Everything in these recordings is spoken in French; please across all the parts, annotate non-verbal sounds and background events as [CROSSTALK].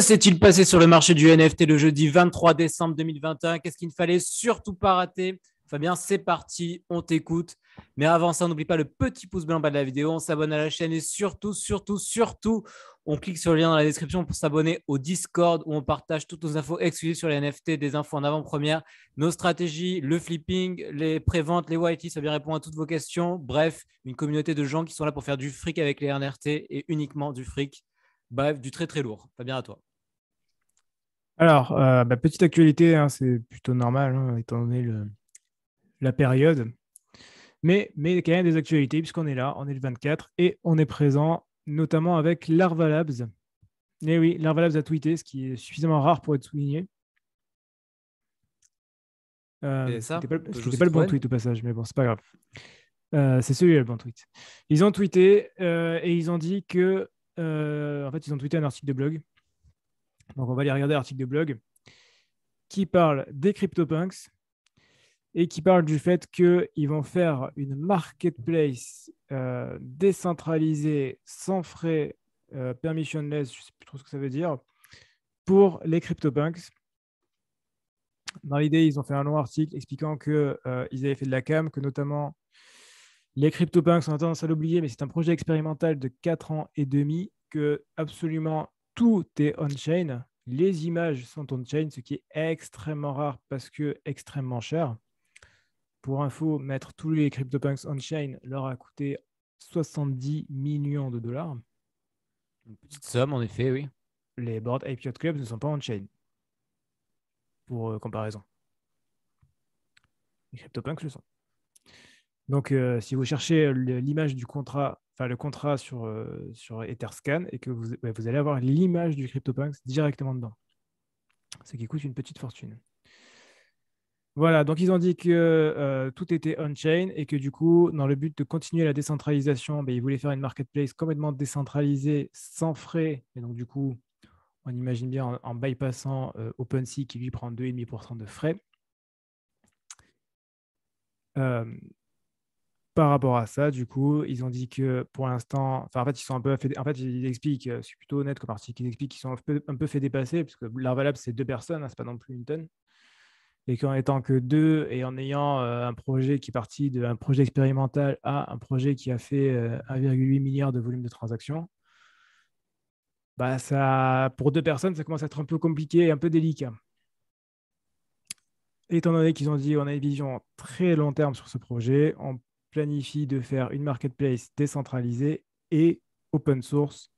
s'est-il passé sur le marché du NFT le jeudi 23 décembre 2021 Qu'est-ce qu'il ne fallait surtout pas rater Fabien, c'est parti, on t'écoute. Mais avant ça, n'oublie pas le petit pouce bleu en bas de la vidéo, on s'abonne à la chaîne et surtout, surtout, surtout, on clique sur le lien dans la description pour s'abonner au Discord où on partage toutes nos infos exclusives sur les NFT, des infos en avant-première, nos stratégies, le flipping, les préventes, les whitey, ça vient répondre à toutes vos questions. Bref, une communauté de gens qui sont là pour faire du fric avec les NRT et uniquement du fric. Bref, du très très lourd. bien à toi. Alors, euh, bah, petite actualité, hein, c'est plutôt normal, hein, étant donné la période. Mais, mais quand même des actualités, puisqu'on est là, on est le 24 et on est présent, notamment avec Larvalabs. Labs. Eh oui, Larvalabs a tweeté, ce qui est suffisamment rare pour être souligné. Euh, C'était pas, le bon tweet au passage, mais bon, c'est pas grave. Euh, c'est celui-là le bon tweet. Ils ont tweeté euh, et ils ont dit que euh, en fait, ils ont tweeté un article de blog. Donc, on va aller regarder l'article de blog qui parle des CryptoPunks et qui parle du fait qu'ils vont faire une marketplace euh, décentralisée, sans frais, euh, permissionless, je ne sais plus trop ce que ça veut dire, pour les CryptoPunks. Dans l'idée, ils ont fait un long article expliquant qu'ils euh, avaient fait de la cam, que notamment les CryptoPunks, on tendance à l'oublier, mais c'est un projet expérimental de 4 ans et demi que absolument tout est on-chain. Les images sont on-chain, ce qui est extrêmement rare parce que extrêmement cher. Pour info, mettre tous les CryptoPunks on-chain leur a coûté 70 millions de dollars. Une petite somme, en effet, oui. Les boards Ape Yacht Club ne sont pas on-chain, pour euh, comparaison. Les CryptoPunks le sont. Donc, euh, si vous cherchez euh, l'image du contrat, enfin le contrat sur, euh, Etherscan, et que bah, vous, allez avoir l'image du CryptoPunks directement dedans, ce qui coûte une petite fortune. Voilà, donc ils ont dit que tout était on-chain et que du coup, dans le but de continuer la décentralisation, bah, ils voulaient faire une marketplace complètement décentralisée, sans frais. Et donc, du coup, on imagine bien en, en bypassant OpenSea qui lui prend 2,5% de frais. Euh, par rapport à ça, du coup, ils ont dit que pour l'instant, enfin, en fait, ils sont un peu, en fait, ils expliquent, euh, c'est plutôt honnête comme article, ils expliquent qu'ils sont un peu, fait dépasser, parce que valable, c'est deux personnes, ce hein, c'est pas non plus une tonne. Et qu'en étant que deux et en ayant euh, un projet qui est parti d'un projet expérimental à un projet qui a fait 1,8 euh, milliard de volume de transactions, bah ça, pour deux personnes, ça commence à être un peu compliqué et un peu délicat. Étant donné qu'ils ont dit on a une vision très long terme sur ce projet, on planifie de faire une marketplace décentralisée et open source.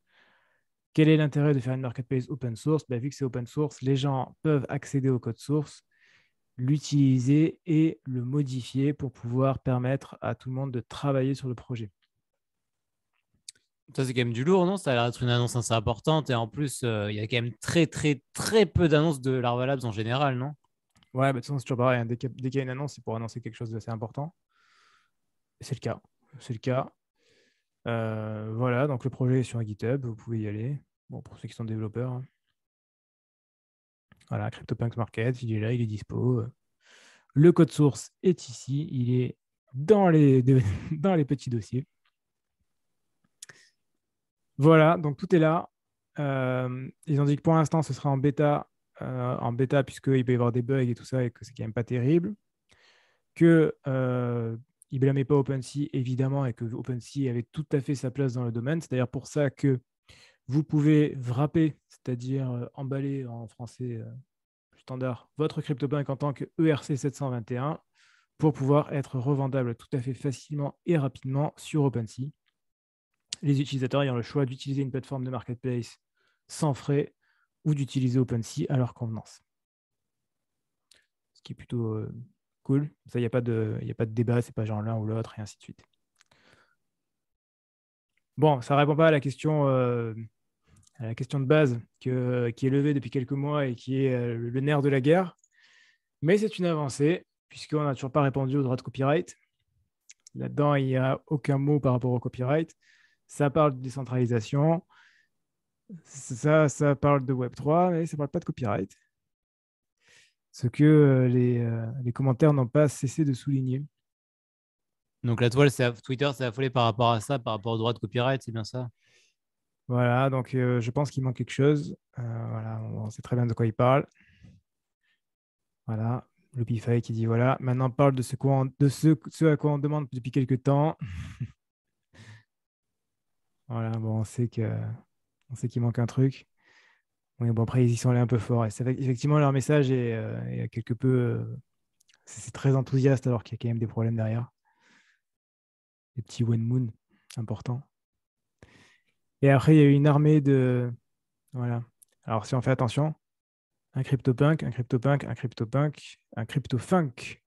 Quel est l'intérêt de faire une marketplace open source ben, Vu que c'est open source, les gens peuvent accéder au code source, l'utiliser et le modifier pour pouvoir permettre à tout le monde de travailler sur le projet. Ça, c'est quand même du lourd, non Ça a l'air d'être une annonce assez importante. Et en plus, euh, il y a quand même très, très, très peu d'annonces de Larvalabs en général, non Ouais, bah, de toute façon, c'est toujours pareil. Hein. Dès qu'il y, a une annonce, c'est pour annoncer quelque chose d'assez important. C'est le cas. C'est le cas. Euh, voilà, donc le projet est sur GitHub, vous pouvez y aller. Bon, pour ceux qui sont développeurs. Hein. Voilà, CryptoPunks Market, il est là, il est dispo. Le code source est ici, il est dans les, [LAUGHS] dans les petits dossiers. Voilà, donc tout est là. Euh, ils ont dit que pour l'instant, ce sera en bêta, euh, en bêta puisqu'il peut y avoir des bugs et tout ça, et que c'est quand même pas terrible. Que ne blâmait pas OpenSea, évidemment, et que OpenSea avait tout à fait sa place dans le domaine. C'est d'ailleurs pour ça que vous pouvez wrapper, c'est-à-dire euh, emballer en français euh, standard, votre CryptoBank en tant que ERC 721 pour pouvoir être revendable tout à fait facilement et rapidement sur OpenSea. Les utilisateurs ayant le choix d'utiliser une plateforme de marketplace sans frais ou d'utiliser OpenSea à leur convenance. Ce qui est plutôt euh, Cool. Ça, il n'y a, pas de, a pas débat, c'est pas genre l'un ou l'autre, et ainsi de suite. Bon, ça ne répond pas à la question, euh, de base qui est levée depuis quelques mois et qui est euh, le nerf de la guerre. Mais c'est une avancée, puisqu'on n'a toujours pas répondu au droit de copyright. Là-dedans, il n'y a aucun mot par rapport au copyright. Ça parle de décentralisation. Ça, ça parle de Web3, mais ça ne parle pas de copyright ce que euh, euh, les, commentaires n'ont pas cessé de souligner. Donc la toile, Twitter s'est affolé par rapport à ça, par rapport au droit de copyright, c'est bien ça Voilà, donc euh, je pense qu'il manque quelque chose. voilà, on, sait très bien de quoi il parle. Voilà, le qui dit voilà, maintenant parle de, ce, à quoi on demande depuis quelques temps. [LAUGHS] voilà, bon, on sait on sait qu'il manque un truc. Oui, bon, après, ils y sont allés un peu fort. effectivement, leur message est, euh, quelque peu. Euh, c'est très enthousiaste alors qu'il y a quand même des problèmes derrière. Des petits One Moon importants. Et après, il y a eu une armée de. Voilà. Alors, si on fait attention, un CryptoPunk, un CryptoPunk, un CryptoPunk, un CryptoFunk.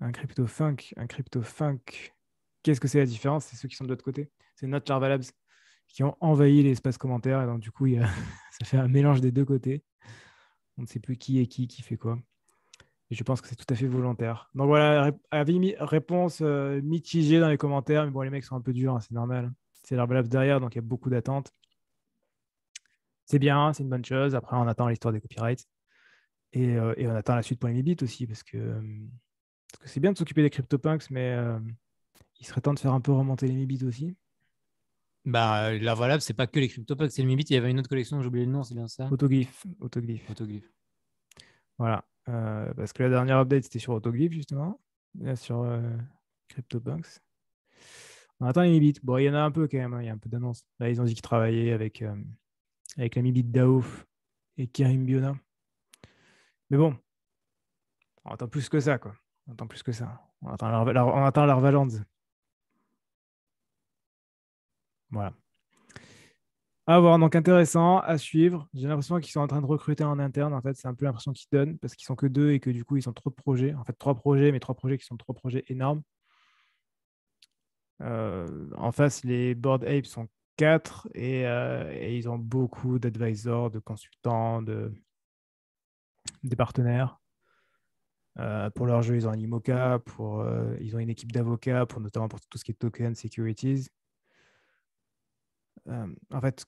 Un CryptoFunk, un CryptoFunk. Qu'est-ce que c'est la différence C'est ceux qui sont de l'autre côté. C'est notre Charvalabs qui ont envahi l'espace commentaire. Et donc, du coup, [LAUGHS] ça fait un mélange des deux côtés. On ne sait plus qui est qui, qui fait quoi. Et je pense que c'est tout à fait volontaire. Donc voilà, avis, réponse euh, mitigée dans les commentaires. Mais bon, les mecs sont un peu durs, hein, c'est normal. C'est l'Herbalaps derrière, donc il y a beaucoup d'attentes. C'est bien, c'est une bonne chose. Après, on attend l'histoire des copyrights. Et, euh, on attend la suite pour les bits aussi, euh, parce que c'est bien de s'occuper des CryptoPunks, mais il serait temps de faire un peu remonter les bits aussi. Bah, la valable, c'est pas que les CryptoPunks c'est le Mibit. Il y avait une autre collection, j'ai oublié le nom, c'est bien ça Autoglyph. Autoglyph. Voilà. Euh, parce que la dernière update, c'était sur Autoglyph, justement. Là, euh, sur euh, CryptoPunks. On attend les Mibit. Bon, il y en a un peu quand même, hein. il y a un peu d'annonce. Là, ils ont dit qu'ils travaillaient avec, euh, avec la Mibit Daouf et Karim Biona. Mais bon, on attend plus que ça, quoi. On attend plus que ça. On attend leur, voilà. À voir, donc intéressant à suivre. J'ai l'impression qu'ils sont en train de recruter en interne. En fait, c'est un peu l'impression qu'ils donnent parce qu'ils sont que deux et que du coup, ils ont trop de projets. En fait, trois projets, mais trois projets qui sont trois projets énormes. Euh, en face, les Board Apes sont quatre euh, et, ils ont beaucoup d'advisors, de consultants, de, des partenaires. Euh, pour leur jeu, ils ont un IMOCA, pour, ils ont une équipe d'avocats, pour notamment pour tout ce qui est token securities. Euh, en fait,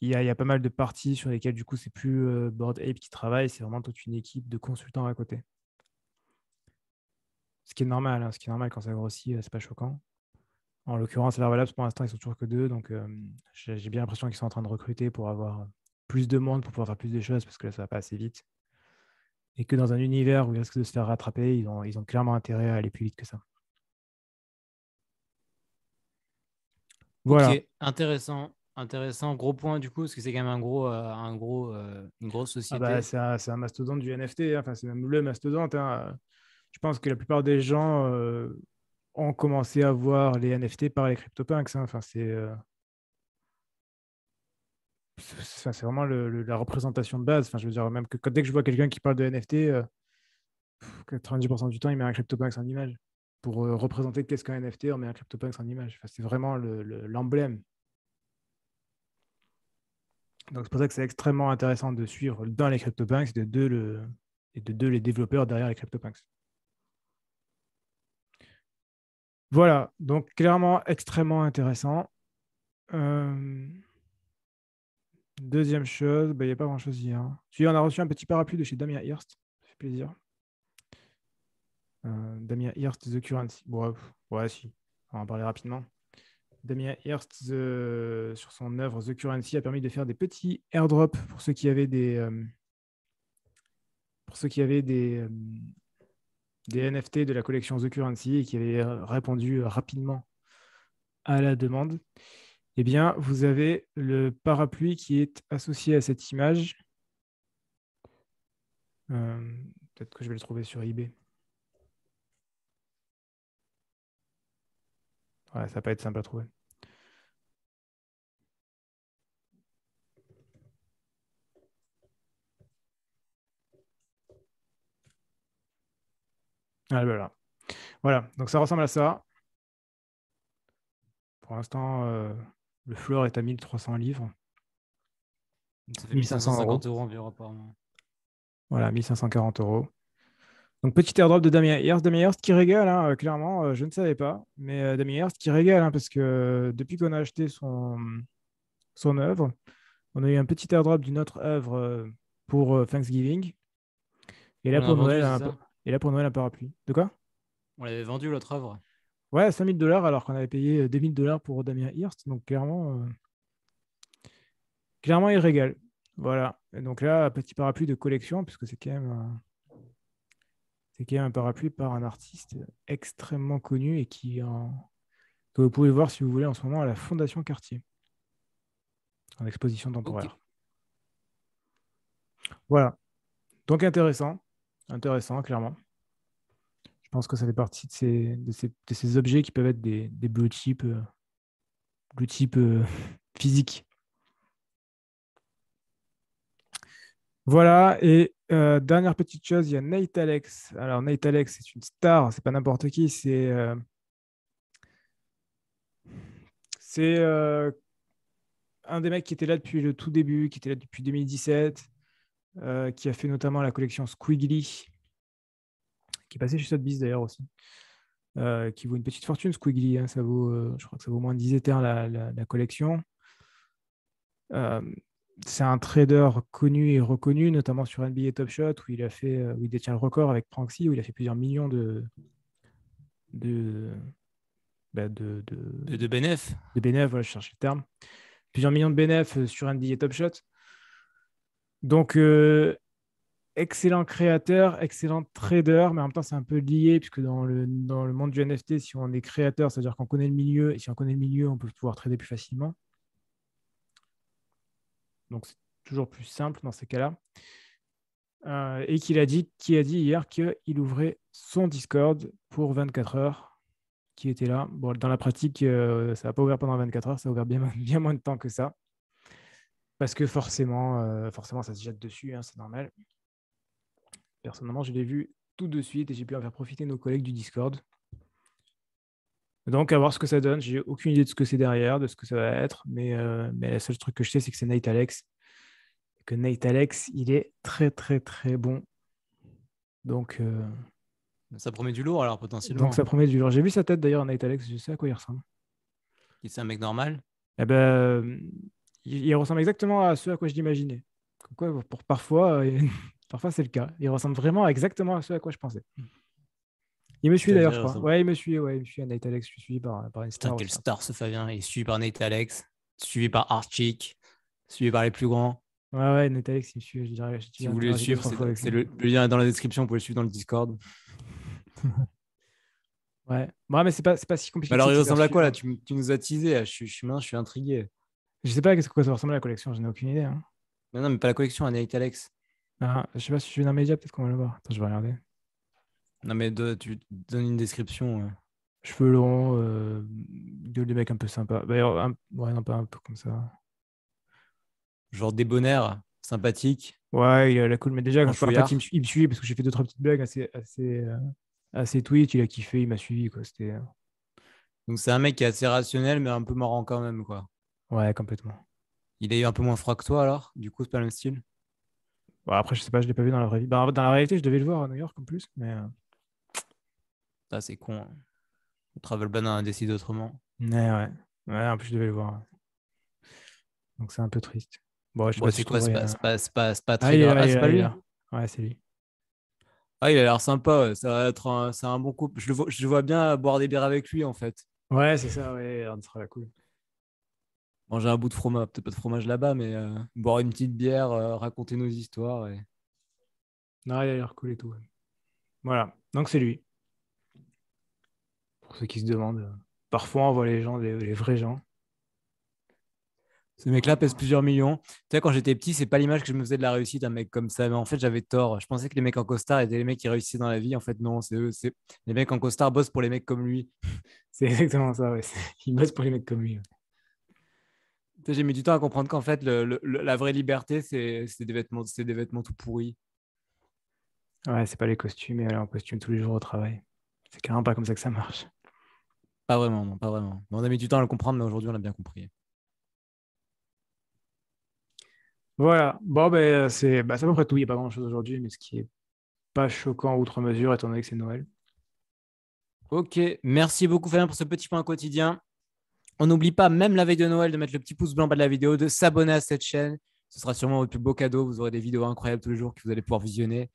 il y, a, pas mal de parties sur lesquelles, du coup, c'est plus euh, Board Ape qui travaille, c'est vraiment toute une équipe de consultants à côté. Ce qui est normal, hein, ce qui est normal quand ça grossit, euh, c'est pas choquant. En l'occurrence, à pour l'instant, ils sont toujours que deux, donc j'ai bien l'impression qu'ils sont en train de recruter pour avoir plus de monde, pour pouvoir faire plus de choses, parce que là, ça va pas assez vite. Et que dans un univers où ils risquent de se faire rattraper, ils ont, clairement intérêt à aller plus vite que ça. Voilà. intéressant. Intéressant, gros point du coup, parce que c'est quand même un gros, euh, un gros, euh, une grosse ah bah, société. c'est un, mastodonte du NFT, hein. enfin, c'est même le mastodonte. Hein. Je pense que la plupart des gens euh, ont commencé à voir les NFT par les CryptoPunks. Hein. Enfin, c'est c'est vraiment la représentation de base. Enfin, je veux dire, même que dès que je vois quelqu'un qui parle de NFT, 90% du temps, il met un CryptoPunks en image. Pour représenter qu'est-ce qu'un NFT, on met un CryptoPunks en image. c'est vraiment l'emblème. Donc c'est pour ça que c'est extrêmement intéressant de suivre dans les CryptoPunks de et de deux les développeurs derrière les CryptoPunks. Voilà, donc clairement extrêmement intéressant. Euh, deuxième chose, bah, il n'y a pas grand chose hier. on a reçu un petit parapluie de chez Damien Hirst, ça fait plaisir. Euh, Damien Hirst, The Currency. ouais, si, on va en parler rapidement. Damien Hirst euh, sur son œuvre The Currency a permis de faire des petits airdrops pour ceux qui avaient des euh, pour ceux qui avaient des, euh, NFT de la collection The Currency et qui avaient répondu rapidement à la demande. Eh bien, vous avez le parapluie qui est associé à cette image. Peut-être que je vais le trouver sur eBay. Ouais, ça va être simple à trouver. Ah, ben voilà. donc ça ressemble à ça. Pour l'instant, euh, le fleur est à 1300 livres. Ça fait 1550 euros. euros environ, mois. Voilà, 1540 euros. Donc, petit airdrop de Damien Hirst. Damien Hirst qui régale, hein, euh, clairement, euh, je ne savais pas. Mais Damien Hirst qui régale, hein, parce que depuis qu'on a acheté son, son œuvre, on a eu un petit airdrop d'une autre œuvre pour Thanksgiving. Et là, pour Noël, un, et là, pour Noël, un parapluie. De quoi On l'avait vendu, l'autre œuvre. Ouais, 5000 dollars, alors qu'on avait payé 2000 euh, dollars pour Damien Hirst. Donc, clairement, euh, clairement, il régale. Voilà. Et donc là, petit parapluie de collection, puisque c'est quand même. Euh, c'est un parapluie par un artiste extrêmement connu et qui que vous pouvez voir si vous voulez en ce moment à la Fondation Cartier en exposition temporaire. Voilà. Donc intéressant. Intéressant, clairement. Je pense que ça fait partie de ces, objets qui peuvent être des, blue chips, euh, blue euh, [LAUGHS] physiques. Voilà, et euh, dernière petite chose, il y a Nate Alex. Alors, Nate Alex, c'est une star, c'est pas n'importe qui, c'est. c'est un des mecs qui était là depuis le tout début, qui était là depuis 2017 euh, qui a fait notamment la collection Squiggly, qui est passée chez Sotheby's d'ailleurs aussi, euh, qui vaut une petite fortune, Squiggly. Hein, ça vaut, euh, je crois que ça vaut moins de 10 éthers la, collection. c'est un trader connu et reconnu, notamment sur NBA Top Shot, où il, a fait, où il détient le record avec Pranksy, où il a fait plusieurs millions de, de, bah de, De voilà, je cherche le terme. Plusieurs millions de bénéfices sur NBA Top Shot. Donc, euh, excellent créateur, excellent trader, mais en même temps, c'est un peu lié, puisque dans le, monde du NFT, si on est créateur, c'est-à-dire qu'on connaît le milieu, et si on connaît le milieu, on peut pouvoir trader plus facilement. Donc, c'est toujours plus simple dans ces cas-là. Euh, et qu'il a dit, qui a dit hier qu'il ouvrait son Discord pour 24 heures, qui était là. Bon, dans la pratique, euh, ça n'a pas ouvert pendant 24 heures, ça a ouvert bien, [LAUGHS] bien moins de temps que ça. Parce que forcément, euh, forcément, ça se jette dessus, hein, c'est normal. Personnellement, je l'ai vu tout de suite et j'ai pu en faire profiter nos collègues du Discord. Donc, à voir ce que ça donne. J'ai aucune idée de ce que c'est derrière, de ce que ça va être. Mais, euh, mais le seul truc que je sais, c'est que c'est Nate Alex. que Nate Alex, il est très, très, très bon. Donc. Euh, ça promet du lourd, alors, potentiellement. Donc, ça promet du lourd. J'ai vu sa tête, d'ailleurs, Nate Alex. Je sais à quoi il ressemble. C'est un mec normal Eh ben, il, ressemble exactement à ce à quoi je l'imaginais. Quoi, pour parfois, euh, [LAUGHS] parfois c'est le cas. Il ressemble vraiment exactement à ce à quoi je pensais. Il me suit d'ailleurs, je crois. Euh, ouais, il me suit. Ouais, il me suit à Nate Alex. Je suis suivi par, par une star. star ce Fabien Il est suivi par Nate Alex, suivi par Archic, suivi par les plus grands. Ouais, ouais, Nate Alex, il me suit. Je dirais, je dirais, si vous voulez le suivre, c'est le, le, lien est dans la description. Vous pouvez le suivre dans le Discord. [LAUGHS] ouais. ouais, mais c'est pas, pas si compliqué. alors, il ressemble à quoi là tu, tu, nous as teasé. Je, suis, je je suis intrigué. Je sais pas à quoi ça ressemble la collection, je n'ai aucune idée. Hein. non, mais pas la collection, un Alex. Ah, je sais pas si je suis d'un média, peut-être qu'on va le voir. Attends, je vais regarder. Non, mais tu donnes une description. Cheveux longs, euh, gueule des mecs un peu sympa. Bah, d'ailleurs un, ouais, pas un peu comme ça. Genre débonnaire, sympathique. Ouais, il a la cool. Mais déjà, quand je il, il me suit parce que j'ai fait deux, trois petites blagues assez, assez, euh, tweet. Il a kiffé, il m'a suivi. Euh. Donc, c'est un mec qui est assez rationnel, mais un peu marrant quand même. quoi. Ouais, complètement. Il est un peu moins froid que toi alors Du coup, c'est pas le même style bah, Après, je sais pas, je l'ai pas vu dans la vraie vie. Dans, bah, dans, la réalité, je devais le voir à New York en plus, mais. Euh. Ça, c'est con. Hein. Travel Ban a décidé autrement. Ouais, ouais. en plus, je devais le voir. Donc, c'est un peu triste. Bon, je bon, c'est quoi C'est pas, pas, pas, très ah, c'est pas lui Ouais, c'est lui. Ah, il a l'air sympa. Ça va être un, c'est un bon couple. Je le, vois, je vois bien boire des bières avec lui, en fait. Ouais, c'est ça. Ouais, ça sera cool manger un bout de fromage, peut-être pas de fromage là-bas, mais euh, boire une petite bière, euh, raconter nos histoires. Et... Non, il a l'air tout. Voilà, donc c'est lui. Pour ceux qui se demandent, euh, parfois on voit les gens, les, vrais gens. Ce mec-là pèse plusieurs millions. Tu sais, quand j'étais petit, c'est pas l'image que je me faisais de la réussite d'un mec comme ça. Mais en fait, j'avais tort. Je pensais que les mecs en costard étaient les mecs qui réussissaient dans la vie. En fait, non, c'est eux. Les mecs en costard bossent pour les mecs comme lui. [LAUGHS] c'est exactement ça, ouais. [LAUGHS] Ils bossent pour les mecs comme lui. J'ai mis du temps à comprendre qu'en fait, la vraie liberté, c'est des vêtements, c'est des vêtements tout pourris. Ouais, c'est pas les costumes et aller en costume tous les jours au travail. C'est carrément pas comme ça que ça marche. Pas vraiment, non, pas vraiment. On a mis du temps à le comprendre, mais aujourd'hui, on a bien compris. Voilà. Bon, ben, c'est bah, à peu près tout. Il n'y a pas grand-chose aujourd'hui, mais ce qui est pas choquant outre mesure, étant donné que c'est Noël. Ok. Merci beaucoup, Fabien, pour ce petit point quotidien. On n'oublie pas, même la veille de Noël, de mettre le petit pouce blanc bas de la vidéo, de s'abonner à cette chaîne. Ce sera sûrement votre plus beau cadeau. Vous aurez des vidéos incroyables tous les jours que vous allez pouvoir visionner.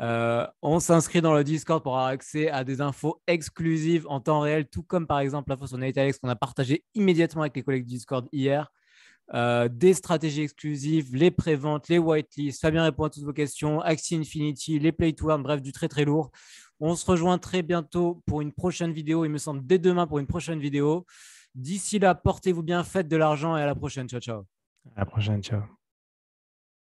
Euh, on s'inscrit dans le Discord pour avoir accès à des infos exclusives en temps réel, tout comme par exemple l'info sur Alex qu'on a partagé immédiatement avec les collègues du Discord hier. Euh, des stratégies exclusives, les préventes, les whitelists. Fabien répond à toutes vos questions, Axie Infinity, les play to earn, bref, du très très lourd. On se rejoint très bientôt pour une prochaine vidéo. Il me semble dès demain pour une prochaine vidéo. D'ici là, portez-vous bien, faites de l'argent et à la prochaine. Ciao, ciao. À la prochaine, ciao.